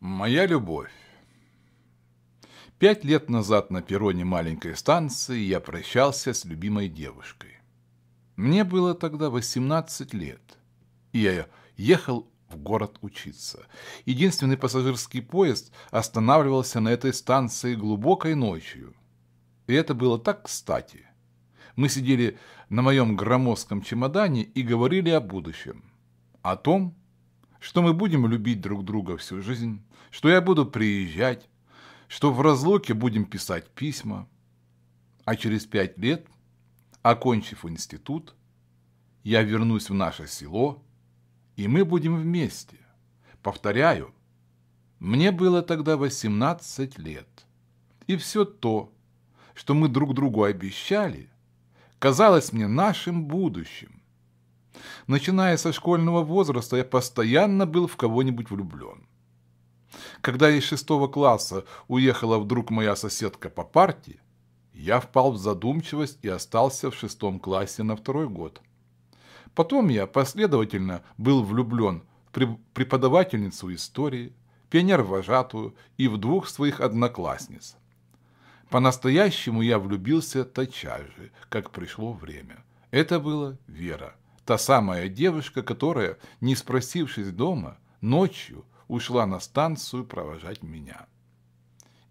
Моя любовь. Пять лет назад на перроне маленькой станции я прощался с любимой девушкой. Мне было тогда 18 лет, и я ехал в город учиться. Единственный пассажирский поезд останавливался на этой станции глубокой ночью. И это было так кстати. Мы сидели на моем громоздком чемодане и говорили о будущем. О том, что мы будем любить друг друга всю жизнь, что я буду приезжать, что в разлуке будем писать письма, а через пять лет, окончив институт, я вернусь в наше село, и мы будем вместе. Повторяю, мне было тогда 18 лет, и все то, что мы друг другу обещали, казалось мне нашим будущим. Начиная со школьного возраста, я постоянно был в кого-нибудь влюблен. Когда из шестого класса уехала вдруг моя соседка по партии, я впал в задумчивость и остался в шестом классе на второй год. Потом я последовательно был влюблен в преподавательницу истории, пионер-вожатую и в двух своих одноклассниц. По-настоящему я влюбился тотчас же, как пришло время. Это была Вера, Та самая девушка, которая, не спросившись дома, ночью ушла на станцию провожать меня.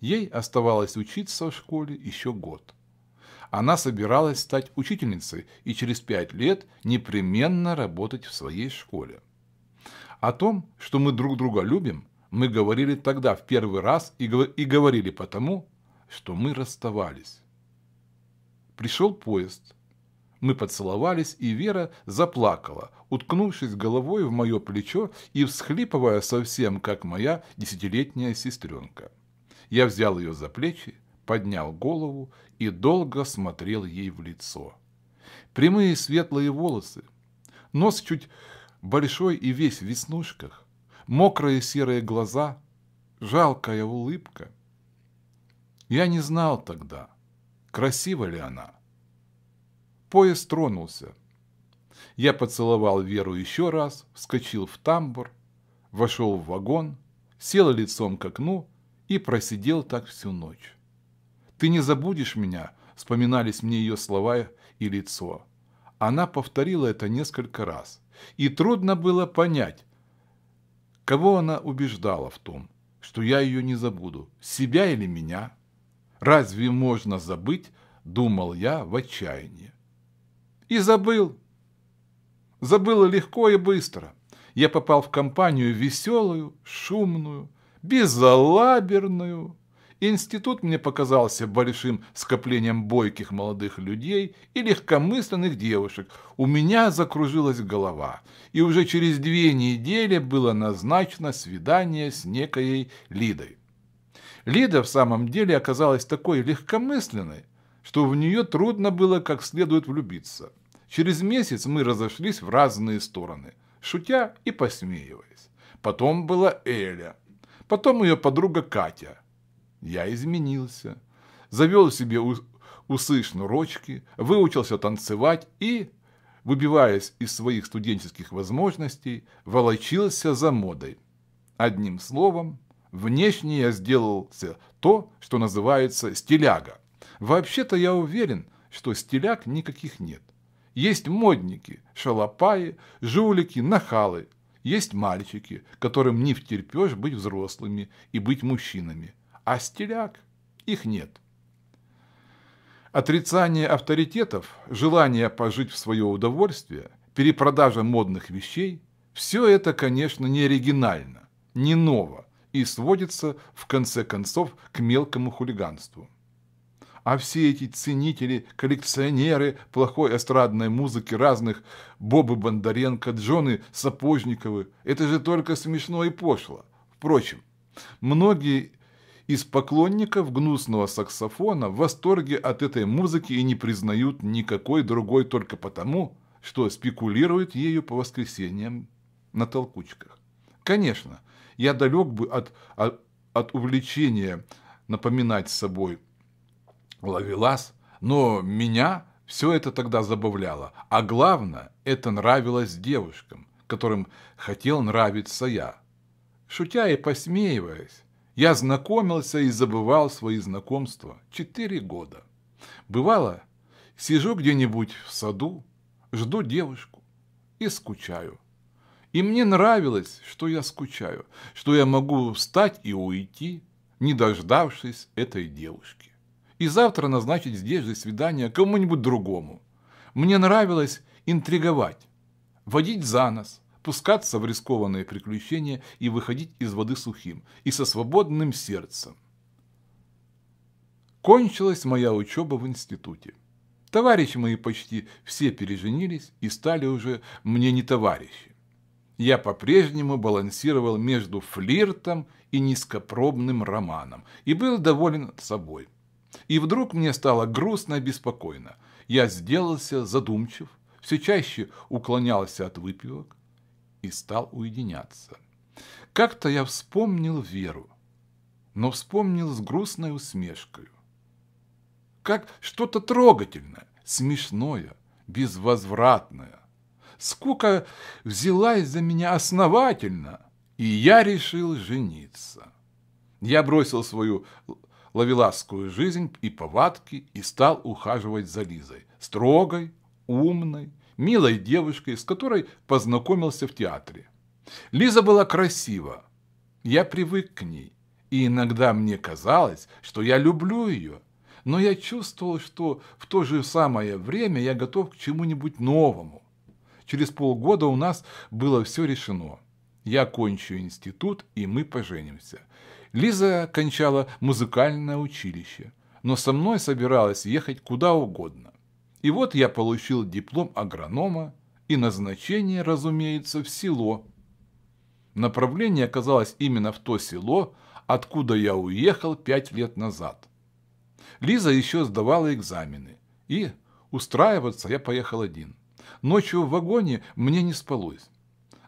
Ей оставалось учиться в школе еще год. Она собиралась стать учительницей и через пять лет непременно работать в своей школе. О том, что мы друг друга любим, мы говорили тогда в первый раз и, и говорили потому, что мы расставались. Пришел поезд, мы поцеловались, и Вера заплакала, уткнувшись головой в мое плечо и всхлипывая совсем, как моя десятилетняя сестренка. Я взял ее за плечи, поднял голову и долго смотрел ей в лицо. Прямые светлые волосы, нос чуть большой и весь в веснушках, мокрые серые глаза, жалкая улыбка. Я не знал тогда, красива ли она. Поезд тронулся. Я поцеловал Веру еще раз, вскочил в тамбур, вошел в вагон, сел лицом к окну и просидел так всю ночь. «Ты не забудешь меня?» – вспоминались мне ее слова и лицо. Она повторила это несколько раз, и трудно было понять, кого она убеждала в том, что я ее не забуду, себя или меня. «Разве можно забыть?» – думал я в отчаянии. И забыл. Забыла легко и быстро. Я попал в компанию веселую, шумную, безалаберную. Институт мне показался большим скоплением бойких молодых людей и легкомысленных девушек. У меня закружилась голова, и уже через две недели было назначено свидание с некой Лидой. Лида в самом деле оказалась такой легкомысленной, что в нее трудно было как следует влюбиться. Через месяц мы разошлись в разные стороны, шутя и посмеиваясь. Потом была Эля, потом ее подруга Катя. Я изменился, завел себе усы шнурочки, выучился танцевать и, выбиваясь из своих студенческих возможностей, волочился за модой. Одним словом, внешне я сделался то, что называется стиляга. Вообще-то я уверен, что стиляк никаких нет. Есть модники, шалопаи, жулики, нахалы. Есть мальчики, которым не втерпешь быть взрослыми и быть мужчинами. А стиляк их нет. Отрицание авторитетов, желание пожить в свое удовольствие, перепродажа модных вещей – все это, конечно, не оригинально, не ново и сводится, в конце концов, к мелкому хулиганству. А все эти ценители, коллекционеры плохой эстрадной музыки разных, Бобы Бондаренко, Джоны Сапожниковы, это же только смешно и пошло. Впрочем, многие из поклонников гнусного саксофона в восторге от этой музыки и не признают никакой другой только потому, что спекулируют ею по воскресеньям на толкучках. Конечно, я далек бы от, от, а, от увлечения напоминать собой ловелас, но меня все это тогда забавляло. А главное, это нравилось девушкам, которым хотел нравиться я. Шутя и посмеиваясь, я знакомился и забывал свои знакомства четыре года. Бывало, сижу где-нибудь в саду, жду девушку и скучаю. И мне нравилось, что я скучаю, что я могу встать и уйти, не дождавшись этой девушки и завтра назначить здесь же свидание кому-нибудь другому. Мне нравилось интриговать, водить за нос, пускаться в рискованные приключения и выходить из воды сухим и со свободным сердцем. Кончилась моя учеба в институте. Товарищи мои почти все переженились и стали уже мне не товарищи. Я по-прежнему балансировал между флиртом и низкопробным романом и был доволен собой. И вдруг мне стало грустно и беспокойно. Я сделался задумчив, все чаще уклонялся от выпивок и стал уединяться. Как-то я вспомнил Веру, но вспомнил с грустной усмешкой. Как что-то трогательное, смешное, безвозвратное. Скука взялась за меня основательно, и я решил жениться. Я бросил свою лавеласскую жизнь и повадки и стал ухаживать за Лизой. Строгой, умной, милой девушкой, с которой познакомился в театре. Лиза была красива. Я привык к ней. И иногда мне казалось, что я люблю ее. Но я чувствовал, что в то же самое время я готов к чему-нибудь новому. Через полгода у нас было все решено. Я кончу институт, и мы поженимся. Лиза кончала музыкальное училище, но со мной собиралась ехать куда угодно. И вот я получил диплом агронома и назначение, разумеется, в село. Направление оказалось именно в то село, откуда я уехал пять лет назад. Лиза еще сдавала экзамены, и устраиваться я поехал один. Ночью в вагоне мне не спалось.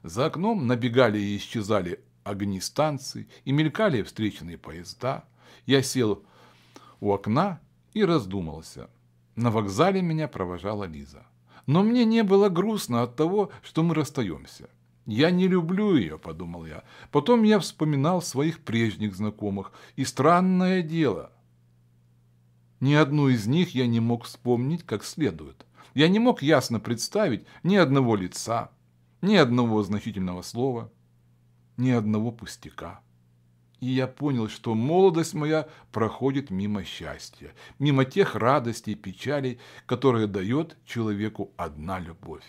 За окном набегали и исчезали огни станции и мелькали встреченные поезда. Я сел у окна и раздумался. На вокзале меня провожала Лиза. Но мне не было грустно от того, что мы расстаемся. «Я не люблю ее», – подумал я. Потом я вспоминал своих прежних знакомых. И странное дело. Ни одну из них я не мог вспомнить как следует. Я не мог ясно представить ни одного лица, ни одного значительного слова ни одного пустяка. И я понял, что молодость моя проходит мимо счастья, мимо тех радостей и печалей, которые дает человеку одна любовь.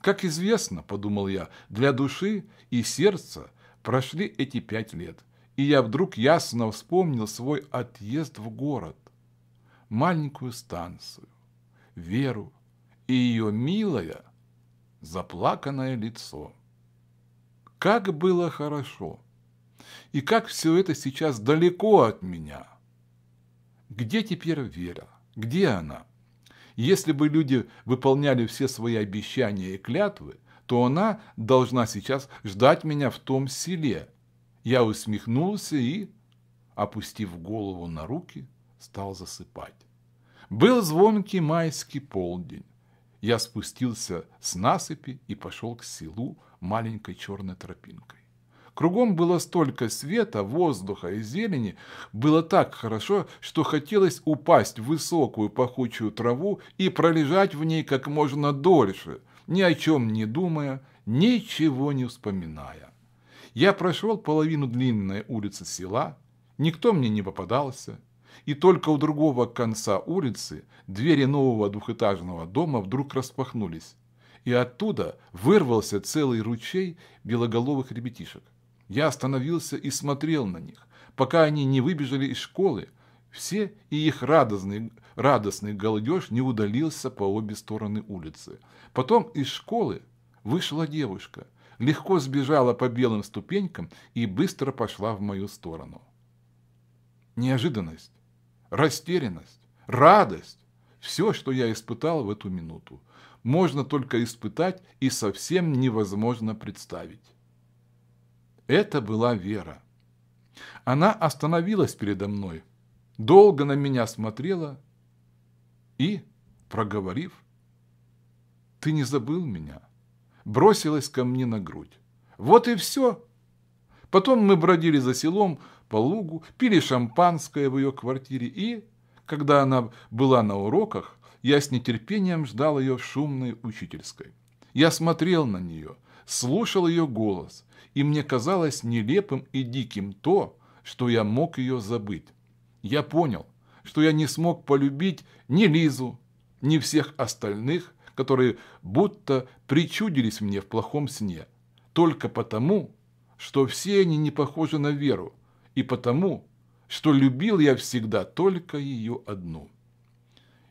Как известно, подумал я, для души и сердца прошли эти пять лет, и я вдруг ясно вспомнил свой отъезд в город, маленькую станцию, Веру и ее милое заплаканное лицо. Как было хорошо! И как все это сейчас далеко от меня! Где теперь Вера? Где она? Если бы люди выполняли все свои обещания и клятвы, то она должна сейчас ждать меня в том селе. Я усмехнулся и, опустив голову на руки, стал засыпать. Был звонкий майский полдень. Я спустился с насыпи и пошел к селу, маленькой черной тропинкой. Кругом было столько света, воздуха и зелени, было так хорошо, что хотелось упасть в высокую пахучую траву и пролежать в ней как можно дольше, ни о чем не думая, ничего не вспоминая. Я прошел половину длинной улицы села, никто мне не попадался, и только у другого конца улицы двери нового двухэтажного дома вдруг распахнулись, и оттуда вырвался целый ручей белоголовых ребятишек. Я остановился и смотрел на них, пока они не выбежали из школы. Все и их радостный, радостный голодеж не удалился по обе стороны улицы. Потом из школы вышла девушка, легко сбежала по белым ступенькам и быстро пошла в мою сторону. Неожиданность, растерянность, радость – все, что я испытал в эту минуту можно только испытать и совсем невозможно представить. Это была Вера. Она остановилась передо мной, долго на меня смотрела и, проговорив, «Ты не забыл меня?» бросилась ко мне на грудь. «Вот и все!» Потом мы бродили за селом, по лугу, пили шампанское в ее квартире и, когда она была на уроках, я с нетерпением ждал ее в шумной учительской. Я смотрел на нее, слушал ее голос, и мне казалось нелепым и диким то, что я мог ее забыть. Я понял, что я не смог полюбить ни Лизу, ни всех остальных, которые будто причудились мне в плохом сне, только потому, что все они не похожи на веру, и потому, что любил я всегда только ее одну.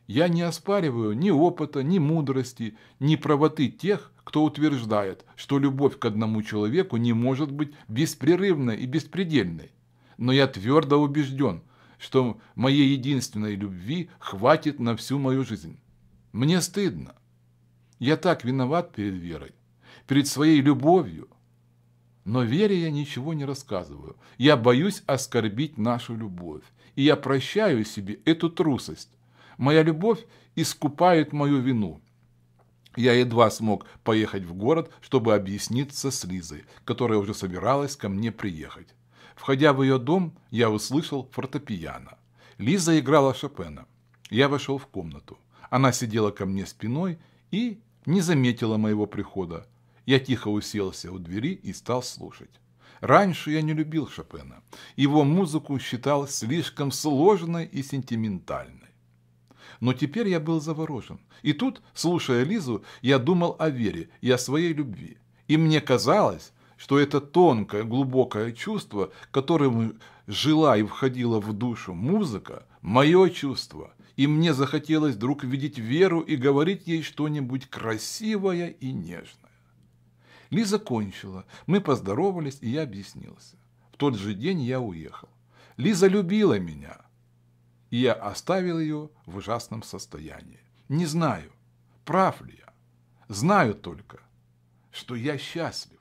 Я не оспариваю ни опыта, ни мудрости, ни правоты тех, кто утверждает, что любовь к одному человеку не может быть беспрерывной и беспредельной. Но я твердо убежден, что моей единственной любви хватит на всю мою жизнь. Мне стыдно. Я так виноват перед верой, перед своей любовью. Но вере я ничего не рассказываю. Я боюсь оскорбить нашу любовь. И я прощаю себе эту трусость. Моя любовь искупает мою вину. Я едва смог поехать в город, чтобы объясниться с Лизой, которая уже собиралась ко мне приехать. Входя в ее дом, я услышал фортепиано. Лиза играла Шопена. Я вошел в комнату. Она сидела ко мне спиной и не заметила моего прихода. Я тихо уселся у двери и стал слушать. Раньше я не любил Шопена. Его музыку считал слишком сложной и сентиментальной. Но теперь я был заворожен. И тут, слушая Лизу, я думал о вере и о своей любви. И мне казалось, что это тонкое, глубокое чувство, которым жила и входила в душу музыка, мое чувство. И мне захотелось вдруг видеть Веру и говорить ей что-нибудь красивое и нежное. Лиза кончила, мы поздоровались, и я объяснился. В тот же день я уехал. Лиза любила меня – и я оставил ее в ужасном состоянии. Не знаю, прав ли я. Знаю только, что я счастлив.